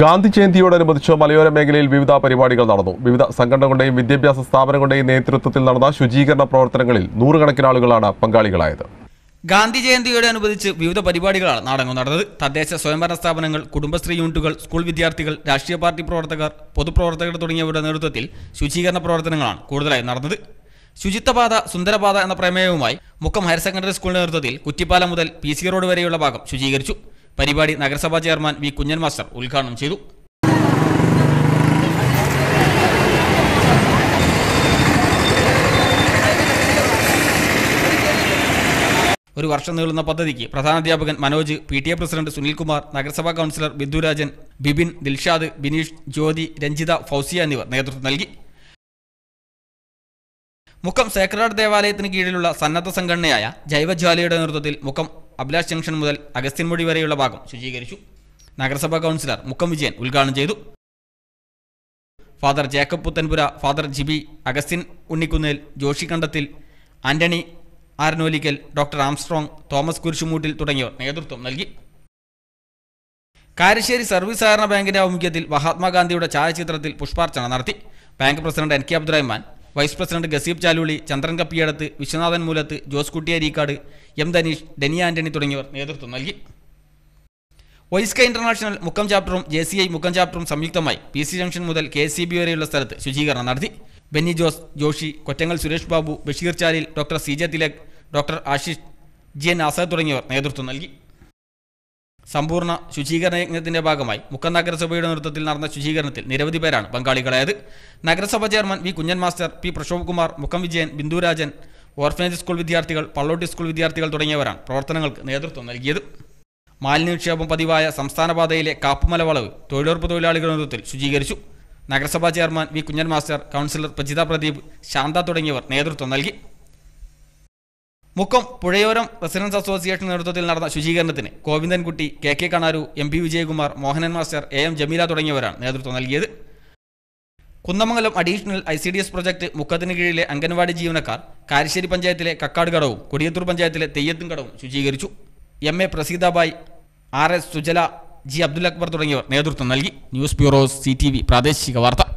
ഗാന്ധി ജയന്തിയോടനുബന്ധിച്ച് മലയോര മേഖലയിൽ വിവിധ പരിപാടികൾ നടന്നു വിവിധ സംഘടനകളുടെയും വിദ്യാഭ്യാസ സ്ഥാപനങ്ങളുടെയും നേതൃത്വത്തിൽ നടന്ന ശുചീകരണ പ്രവർത്തനങ്ങളിൽ നൂറുകണക്കിന് ആളുകളാണ് പങ്കാളികളായത് ഗാന്ധി ജയന്തിയോടനുബന്ധിച്ച് വിവിധ പരിപാടികളാണ് നാടകം നടന്നത് തദ്ദേശ സ്വയംഭരണ സ്ഥാപനങ്ങൾ കുടുംബശ്രീ യൂണിറ്റുകൾ സ്കൂൾ വിദ്യാർത്ഥികൾ രാഷ്ട്രീയ പാർട്ടി പ്രവർത്തകർ പൊതുപ്രവർത്തകർ തുടങ്ങിയവരുടെ നേതൃത്വത്തിൽ ശുചീകരണ പ്രവർത്തനങ്ങളാണ് കൂടുതലായി നടന്നത് ശുചിത്വപാത സുന്ദരപാത എന്ന പ്രമേയവുമായി മുക്കം ഹയർ സെക്കൻഡറി സ്കൂളിന്റെ നേതൃത്വത്തിൽ കുറ്റിപ്പാലം മുതൽ പി സി റോഡ് വരെയുള്ള ഭാഗം ശുചീകരിച്ചു പരിപാടി നഗരസഭാ ചെയർമാൻ വി കുഞ്ഞൻ മാസ്റ്റർ ഉദ്ഘാടനം ചെയ്തു ഒരു വർഷം നീളുന്ന പദ്ധതിക്ക് പ്രധാനാധ്യാപകൻ Manoj P T A president Sunilkumar നഗരസഭാ കൗൺസിലർ ബിന്ദുരാജൻ ബിബിൻ ദിൽഷാദ് ബിനീഷ് ജ്യോതി രഞ്ജിത ഫൗസിയ എന്നിവർ നേതൃത്വം നൽകി മുഖം സേക്രഡ് ദേവാലയത്തിന് കീഴിലുള്ള സന്നദ്ധ സംഘടനയായ ജൈവജ്വാലയുടെ നേതൃത്വത്തിൽ മുഖം അഭിലാഷ് ജംഗ്ഷൻ മുതൽ അഗസ്ത്യൻമുടി വരെയുള്ള ഭാഗം ശുചീകരിച്ചു നഗരസഭാ കൗൺസിലർ മുക്കം വിജയൻ ഉദ്ഘാടനം ചെയ്തു father Jacob Puthenpura father Jibi Augustine Unnikkunnel Joshi Kandathil Antony Aranolickal doctor Armstrong Thomas Kurisumoottil തുടങ്ങിയവർ നേതൃത്വം നൽകി കാരശ്ശേരി സർവീസ് സഹകരണ ബാങ്കിന്റെ ആഭിമുഖ്യത്തിൽ മഹാത്മാഗാന്ധിയുടെ ഛായാചിത്രത്തിൽ പുഷ്പാർച്ചന നടത്തി bank president N K Abdurahman vice president Gaseeb Chaluli Chandran Kappiyadath Viswanathan Moolath Jose Kuttiyarikkad M Dhaneesh Denia Antony തുടങ്ങിയവർ നേതൃത്വം നൽകി വൈസ്ക ഇന്റർനാഷണൽ മുക്കം ചാപ്റ്ററും ജെ സി ഐ മുക്കം ചാപ്റ്ററും സംയുക്തമായി പി സി ജംഗ്ഷൻ മുതൽ കെ സി ബി വരെയുള്ള സ്ഥലത്ത് ശുചീകരണം നടത്തി Benny Jose Joshi Kottangal Suresh Babu Basheer Chalil doctor C J Thilak doctor Ashish G N Azad തുടങ്ങിയവർ നേതൃത്വം നൽകി സമ്പൂർണ്ണ ശുചീകരണ യജ്ഞത്തിന്റെ ഭാഗമായി മുക്കം നഗരസഭയുടെ നേതൃത്വത്തിൽ നടന്ന ശുചീകരണത്തിൽ നിരവധി പേരാണ് പങ്കാളികളായത് നഗരസഭ chairman V Kunhan master P Prashobh Kumar Mukkam Vijayan Bindurajan orphanage school വിദ്യാർത്ഥികൾ പള്ളോട്ടി സ്കൂൾ വിദ്യാർത്ഥികൾ തുടങ്ങിയവരാണ് പ്രവർത്തനങ്ങൾക്ക് നേതൃത്വം നൽകിയത് മാലിന്യനിക്ഷേപം പതിവായ സംസ്ഥാനപാതയിലെ കാപ്പുമല വളവ് തൊഴിലുറപ്പ് തൊഴിലാളികളുടെ നേതൃത്വത്തിൽ ശുചീകരിച്ചു നഗരസഭാ chairman V Kunhan master councillor Prajitha Pradeep Shantha തുടങ്ങിയവർ നേതൃത്വം നൽകി മുക്കം പുഴയോരം റെസിഡൻസ് അസോസിയേഷൻ നേതൃത്വത്തിൽ നടന്ന ശുചീകരണത്തിന് Govindankutty K K Kanaru M P Vijayakumar Mohanan master A M Jameela തുടങ്ങിയവരാണ് നേതൃത്വം നൽകിയത് Kunnamangalam additional I C D S project മുക്കത്തിന് കീഴിലെ അംഗൻവാടി ജീവനക്കാർ കാരശ്ശേരി പഞ്ചായത്തിലെ കക്കാട് കടവും കൊടിയത്തൂർ പഞ്ചായത്തിലെ തെയ്യത്തും കടവും ശുചീകരിച്ചു M A Praseethabai R S Sujala G Abdul Akbar തുടങ്ങിയവർ നേതൃത്വം നൽകി ന്യൂസ് ബ്യൂറോ സി പ്രാദേശിക വാർത്ത